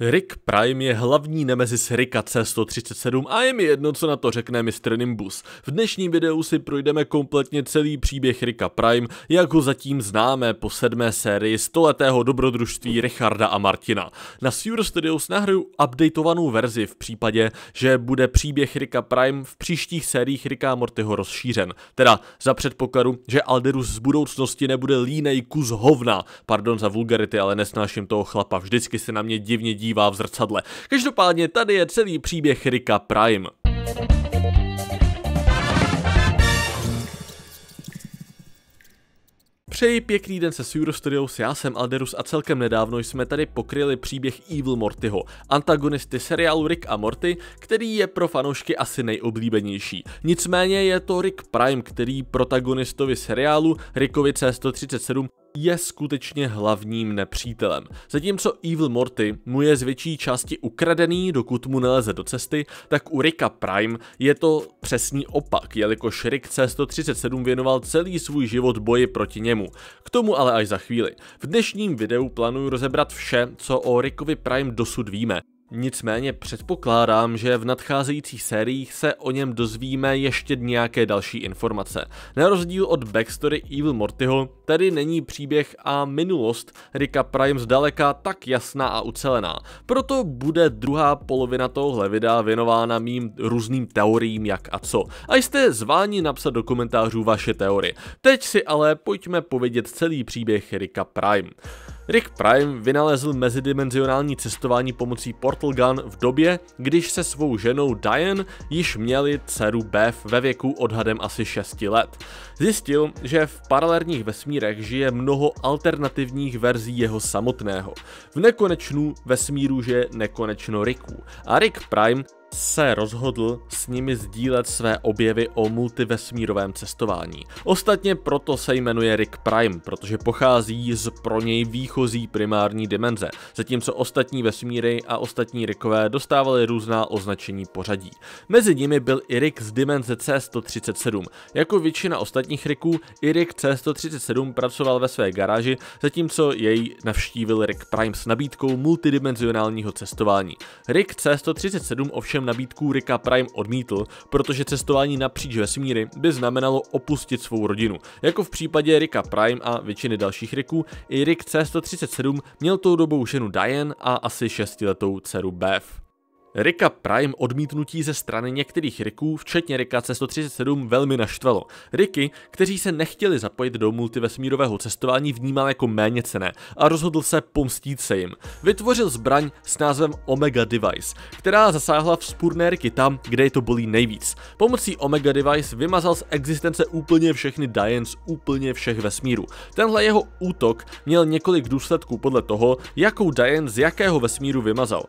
Rick Prime je hlavní nemezis Ricka C137 a je mi jedno, co na to řekne Mr. Nimbus. V dnešním videu si projdeme kompletně celý příběh Ricka Prime, jak ho zatím známe po sedmé sérii stoletého dobrodružství Richarda a Martina. Na Sewer Studios nahraju updateovanou verzi v případě, že bude příběh Ricka Prime v příštích sériích Ricka Mortyho rozšířen. Teda za předpokladu, že Alderus z budoucnosti nebude línej kus hovna. Pardon za vulgarity, ale nesnáším toho chlapa, vždycky se na mě divně dívá dívá v zrcadle. Každopádně tady je celý příběh Rika Prime. Přeji pěkný den se Suro Studios, já jsem Alderus a celkem nedávno jsme tady pokryli příběh Evil Mortyho, antagonisty seriálu Rick a Morty, který je pro fanoušky asi nejoblíbenější. Nicméně je to Rick Prime, který protagonistovi seriálu Rickovi C137 je skutečně hlavním nepřítelem. Zatímco Evil Morty mu je z větší části ukradený, dokud mu neleze do cesty, tak u Ricka Prime je to přesný opak, jelikož Rick C137 věnoval celý svůj život boji proti němu. K tomu ale až za chvíli. V dnešním videu plánuji rozebrat vše, co o Rickovi Prime dosud víme. Nicméně předpokládám, že v nadcházejících sériích se o něm dozvíme ještě nějaké další informace. Na rozdíl od backstory Evil Mortyho, tady není příběh a minulost Rika Prime zdaleka tak jasná a ucelená. Proto bude druhá polovina tohle videa věnována mým různým teoriím jak a co. A jste zváni napsat do komentářů vaše teorie. Teď si ale pojďme povědět celý příběh Rika Prime. Rick Prime vynalezl mezidimenzionální cestování pomocí Portal Gun v době, když se svou ženou Diane již měli dceru Beth ve věku odhadem asi 6 let. Zjistil, že v paralelních vesmírech žije mnoho alternativních verzí jeho samotného. V nekonečnu vesmíru žije nekonečno Ricků a Rick Prime se rozhodl s nimi sdílet své objevy o multivesmírovém cestování. Ostatně proto se jmenuje Rick Prime, protože pochází z pro něj výchozí primární dimenze, zatímco ostatní vesmíry a ostatní Rickové dostávali různá označení pořadí. Mezi nimi byl i Rick z dimenze C137. Jako většina ostatních Ricků, i Rick C137 pracoval ve své garáži, zatímco jej navštívil Rick Prime s nabídkou multidimenzionálního cestování. Rick C137 ovšem ovšem nabídku Rika Prime odmítl, protože cestování napříč vesmíry by znamenalo opustit svou rodinu. Jako v případě Rika Prime a většiny dalších Riků, i Rick C137 měl tou dobou ženu Diane a asi šestiletou letou dceru Beth. Rika Prime odmítnutí ze strany některých Riků, včetně Rika C137, velmi naštvalo. Riky, kteří se nechtěli zapojit do multivesmírového cestování, vnímal jako méně cené a rozhodl se pomstít se jim. Vytvořil zbraň s názvem Omega Device, která zasáhla vzpůrné Riky tam, kde je to bolí nejvíc. Pomocí Omega Device vymazal z existence úplně všechny Dians úplně všech vesmíru. Tenhle jeho útok měl několik důsledků podle toho, jakou Dian z jakého vesmíru vymazal.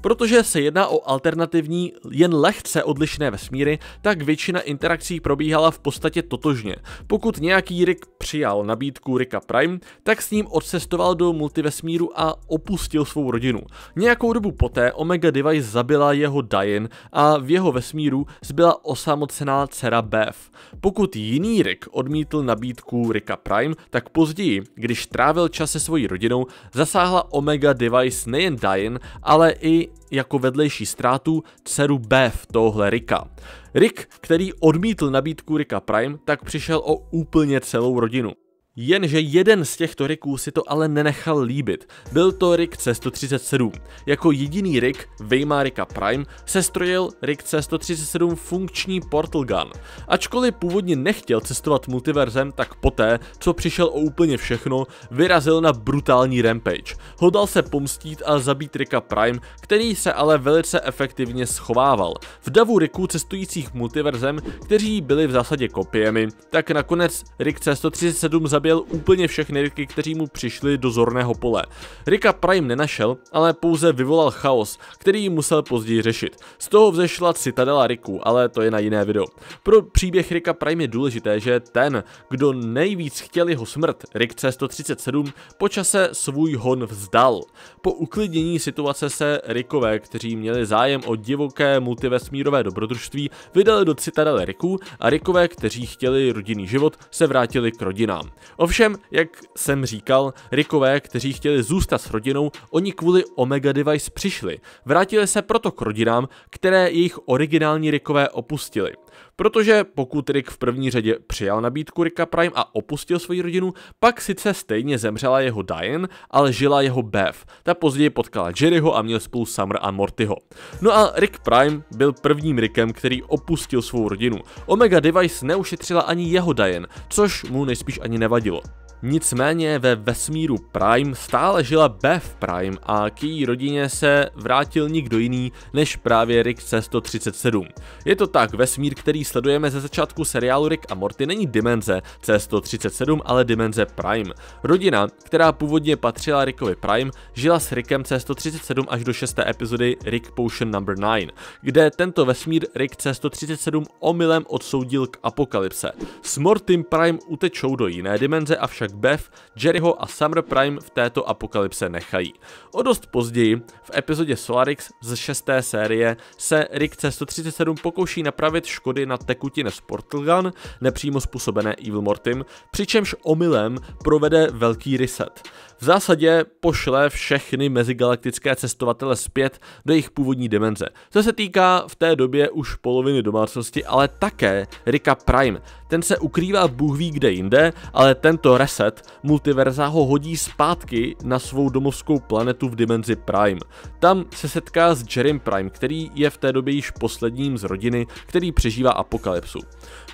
Protože se jedná o alternativní, jen lehce odlišné vesmíry, tak většina interakcí probíhala v podstatě totožně. Pokud nějaký Rick přijal nabídku Ricka Prime, tak s ním odcestoval do multivesmíru a opustil svou rodinu. Nějakou dobu poté Omega Device zabila jeho Diane a v jeho vesmíru zbyla osamocená dcera Beth. Pokud jiný Rick odmítl nabídku Ricka Prime, tak později, když trávil čas se svojí rodinou, zasáhla Omega Device nejen Diane, ale i jako vedlejší ztrátu dceru Beth tohle Rika. Rick, který odmítl nabídku Rika Prime, tak přišel o úplně celou rodinu. Jenže jeden z těchto Ricků si to ale nenechal líbit. Byl to Rick C137. Jako jediný Rick, vyjma Ricka Prime, strojil Rick C137 funkční Portal Gun. Ačkoliv původně nechtěl cestovat multiverzem, tak poté, co přišel o úplně všechno, vyrazil na brutální rampage. Hodal se pomstít a zabít Ricka Prime, který se ale velice efektivně schovával. V davu Ricků cestujících multiverzem, kteří byli v zásadě kopiemi, tak nakonec Rick C137 zabil zabil úplně všechny Ricky, kteří mu přišli do zorného pole. Rika Prime nenašel, ale pouze vyvolal chaos, který musel později řešit. Z toho vzešla citadela Riku, ale to je na jiné video. Pro příběh Rika Prime je důležité, že ten, kdo nejvíc chtěl jeho smrt, Rick C137, počase svůj hon vzdal. Po uklidnění situace se Rikové, kteří měli zájem o divoké multivesmírové dobrodružství, vydali do citadele Riku a Rikové, kteří chtěli rodinný život, se vrátili k rodinám. Ovšem, jak jsem říkal, Rikové, kteří chtěli zůstat s rodinou, oni kvůli Omega Device přišli. Vrátili se proto k rodinám, které jejich originální Rikové opustili. Protože pokud Rick v první řadě přijal nabídku Ricka Prime a opustil svoji rodinu, pak sice stejně zemřela jeho Diane, ale žila jeho Beth. Ta později potkala Jerryho a měl spolu Summer a Mortyho. No a Rick Prime byl prvním Rickem, který opustil svou rodinu. Omega Device neušetřila ani jeho Diane, což mu nejspíš ani nevadilo. Nicméně ve vesmíru Prime stále žila Beth Prime a k její rodině se vrátil nikdo jiný než právě Rick C-137. Je to tak, vesmír, který sledujeme ze začátku seriálu Rick a Morty není dimenze C-137, ale dimenze Prime. Rodina, která původně patřila Rickovi Prime, žila s Rickem C-137 až do šesté epizody Rick Potion No. 9, kde tento vesmír Rick C-137 omylem odsoudil k apokalypse. S Mortym Prime utečou do jiné dimenze, avšak Macbeth, Beth, Jerryho a Summer Prime v této apokalypse nechají. O dost později, v epizodě Solarix z šesté série, se Rick C-137 pokouší napravit škody na tekutině Sportlgun, nepřímo způsobené Evil Mortim, přičemž omylem provede velký reset zásadě pošle všechny mezigalaktické cestovatele zpět do jejich původní dimenze. Co se týká v té době už poloviny domácnosti, ale také Rika Prime. Ten se ukrývá bůh ví kde jinde, ale tento reset multiverza ho hodí zpátky na svou domovskou planetu v dimenzi Prime. Tam se setká s Jerem Prime, který je v té době již posledním z rodiny, který přežívá apokalypsu.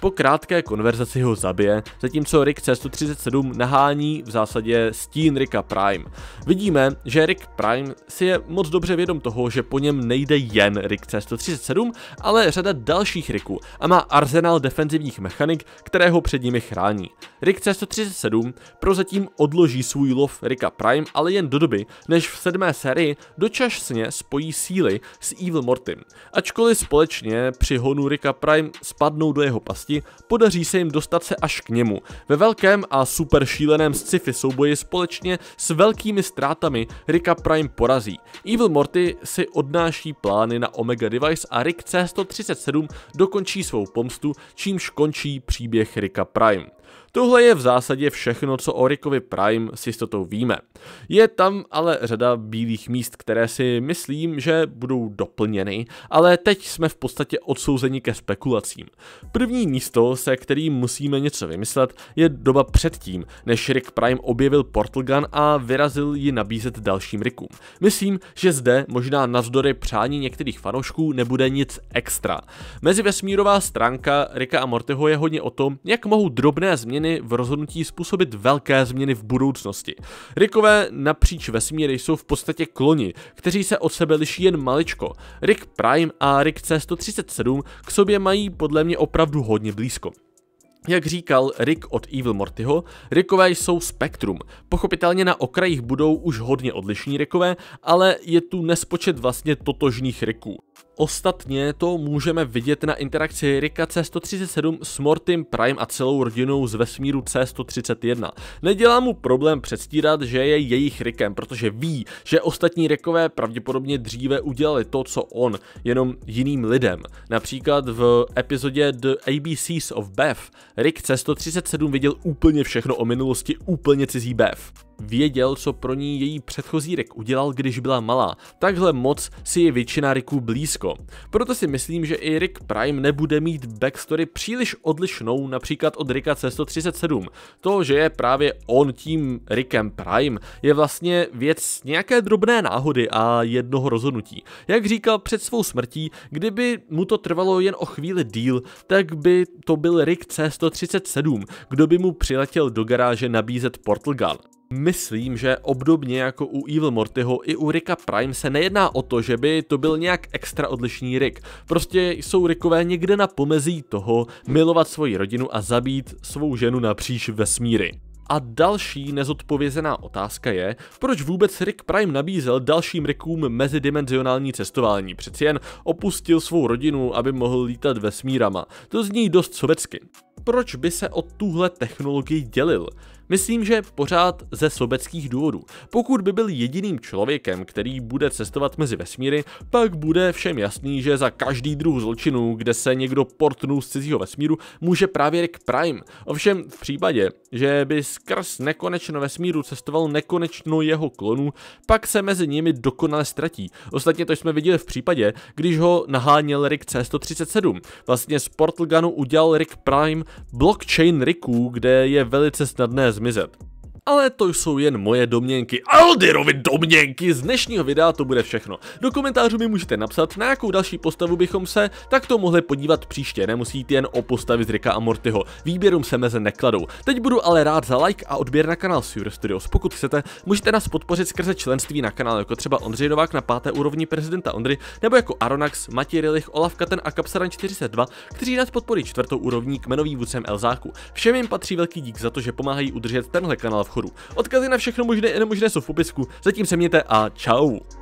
Po krátké konverzaci ho zabije, zatímco Rick C137 nahání v zásadě stín Rika Ricka Prime. Vidíme, že Rick Prime si je moc dobře vědom toho, že po něm nejde jen Rick C137, ale řada dalších Ricků a má arzenál defenzivních mechanik, které ho před nimi chrání. Rick C137 prozatím odloží svůj lov Ricka Prime, ale jen do doby, než v sedmé sérii dočasně spojí síly s Evil Mortem. Ačkoliv společně při honu Ricka Prime spadnou do jeho pasti, podaří se jim dostat se až k němu. Ve velkém a super šíleném sci-fi souboji společně s velkými ztrátami Rika Prime porazí. Evil Morty si odnáší plány na Omega Device a Rick C137 dokončí svou pomstu, čímž končí příběh Rika Prime. Tohle je v zásadě všechno, co o Rickovi Prime s jistotou víme. Je tam ale řada bílých míst, které si myslím, že budou doplněny, ale teď jsme v podstatě odsouzeni ke spekulacím. První místo, se kterým musíme něco vymyslet, je doba předtím, než Rick Prime objevil Portal Gun a vyrazil ji nabízet dalším Rickům. Myslím, že zde možná navzdory přání některých fanoušků nebude nic extra. Mezivesmírová stránka Ricka a Mortyho je hodně o tom, jak mohou drobné změny v rozhodnutí způsobit velké změny v budoucnosti. Rickové napříč vesmíry jsou v podstatě kloni, kteří se od sebe liší jen maličko. Rick Prime a Rick C137 k sobě mají podle mě opravdu hodně blízko. Jak říkal Rick od Evil Mortyho, Rickové jsou spektrum. Pochopitelně na okrajích budou už hodně odlišní Rickové, ale je tu nespočet vlastně totožných Ricků. Ostatně to můžeme vidět na interakci Rika C137 s Mortym Prime a celou rodinou z vesmíru C131. Nedělá mu problém předstírat, že je jejich Rikem, protože ví, že ostatní Rikové pravděpodobně dříve udělali to, co on, jenom jiným lidem. Například v epizodě The ABCs of Beth Rick C137 viděl úplně všechno o minulosti úplně cizí Beth věděl, co pro ní její předchozí Rick udělal, když byla malá. Takhle moc si je většina Ricků blízko. Proto si myslím, že i Rick Prime nebude mít backstory příliš odlišnou například od Ricka C137. To, že je právě on tím Rickem Prime, je vlastně věc nějaké drobné náhody a jednoho rozhodnutí. Jak říkal před svou smrtí, kdyby mu to trvalo jen o chvíli díl, tak by to byl Rick C137, kdo by mu přiletěl do garáže nabízet Portal Gun. Myslím, že obdobně jako u Evil Mortyho i u Rika Prime se nejedná o to, že by to byl nějak extra odlišný Rick. Prostě jsou Rickové někde na pomezí toho milovat svoji rodinu a zabít svou ženu napříč vesmíry. A další nezodpovězená otázka je, proč vůbec Rick Prime nabízel dalším Rickům mezidimenzionální cestování, přeci jen opustil svou rodinu, aby mohl lítat vesmírama. To zní dost sovětsky. Proč by se o tuhle technologii dělil? Myslím, že pořád ze sobeckých důvodů. Pokud by byl jediným člověkem, který bude cestovat mezi vesmíry, pak bude všem jasný, že za každý druh zločinu, kde se někdo portnul z cizího vesmíru, může právě Rick Prime. Ovšem v případě, že by skrz nekonečno vesmíru cestoval nekonečno jeho klonů, pak se mezi nimi dokonale ztratí. Ostatně to jsme viděli v případě, když ho naháněl Rick C-137. Vlastně z Portal Gunu udělal Rick Prime blockchain Ricků, kde je velice snadné Mizop. ale to jsou jen moje domněnky. Aldirovi domněnky! Z dnešního videa to bude všechno. Do komentářů mi můžete napsat, na jakou další postavu bychom se takto mohli podívat příště. Nemusíte jen o postavy z Rika a Mortyho. Výběrům se meze nekladou. Teď budu ale rád za like a odběr na kanál Sur Studios. Pokud chcete, můžete nás podpořit skrze členství na kanál jako třeba Ondřej Novák na páté úrovni prezidenta Ondry, nebo jako Aronax, Matěj Rilich, Olaf Katen a Kapsaran 42, kteří nás podporují čtvrtou úrovní kmenový vůdcem Elzáku. Všem jim patří velký dík za to, že pomáhají udržet tenhle kanál v chodu obchodů. Odkazy na všechno možné i nemožné jsou v popisku. Zatím se mějte a čau.